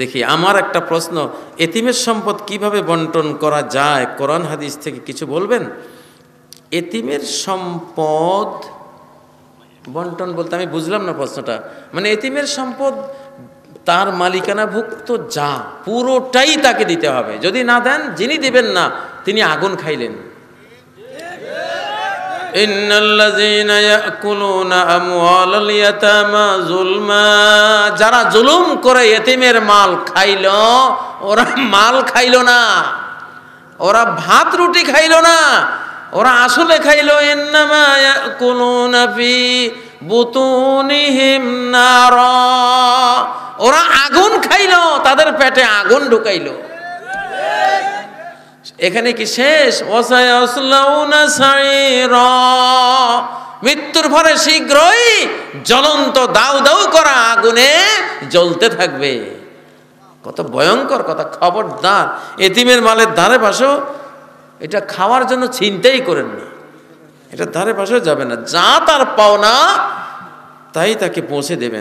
দেখি আমার একটা প্রশ্ন এতিমের সম্পদ কিভাবে বন্টন করা যায় কোরআন হাদিস থেকে কিছু বলবেন এতিমের সম্পদ বন্টন বলতে আমি বুঝলাম না প্রশ্নটা মানে এতিমের সম্পদ তার মালিকানাভুক্ত যা পুরোটাই তাকে দিতে হবে যদি না দেন যিনি দিবেন না তিনি আগুন খাইলেন إن الذين يأكلون أموال اليتامى ظلما যারা জুলুম করে এতিমের মাল খাইল ওরা মাল খাইল না ওরা ভাত রুটি খাইল না ওরা আসলে খাইল ইন্নামা ইয়াকুলুনা ফি বুতুনিহিম নারা ওরা আগুন খাইল তাদের পেটে আগুন ঢুকাইল এখানে কি শেষ মৃত্যুর ফলে শীঘ্রই জ্বলন্ত দাউ দাউ করা আগুনে জ্বলতে থাকবে কত ভয়ঙ্কর কথা খবরদার এতিমের মালের ধারে পাশেও এটা খাওয়ার জন্য চিন্তাই করেন না এটা ধারে পাশেও যাবে না যা তার পাওনা তাই তাকে পৌঁছে দেবেন